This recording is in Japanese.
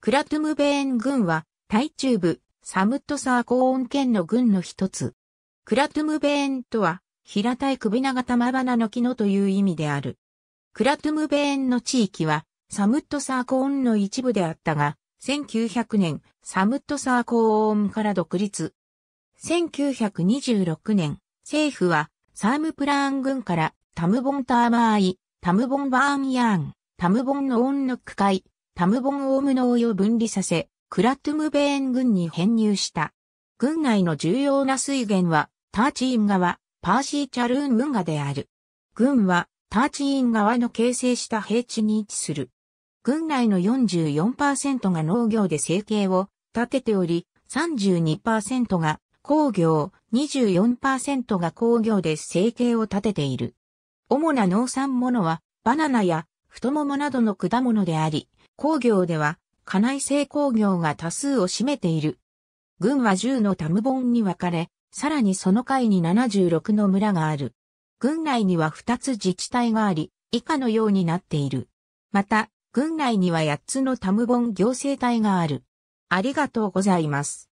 クラトゥムベーン郡は、イ中部、サムットサー高温圏の郡の一つ。クラトゥムベーンとは、平たい首長玉花の木のという意味である。クラトゥムベーンの地域は、サムットサー高温の一部であったが、1900年、サムットサー高温から独立。1926年、政府は、サームプラーン郡から、タムボンターマーイ、タムボンバーンヤーン、タムボンの音の区会、タムボン・オウム農を分離させ、クラットムベーン軍に編入した。軍内の重要な水源は、ターチーン川、パーシーチャルーン運河である。軍は、ターチーン川の形成した平地に位置する。軍内の44%が農業で生計を立てており、32%が工業、24%が工業で生計を立てている。主な農産物は、バナナや太ももなどの果物であり、工業では、家内製工業が多数を占めている。軍は10のタムボンに分かれ、さらにその階に76の村がある。軍内には2つ自治体があり、以下のようになっている。また、軍内には8つのタムボン行政体がある。ありがとうございます。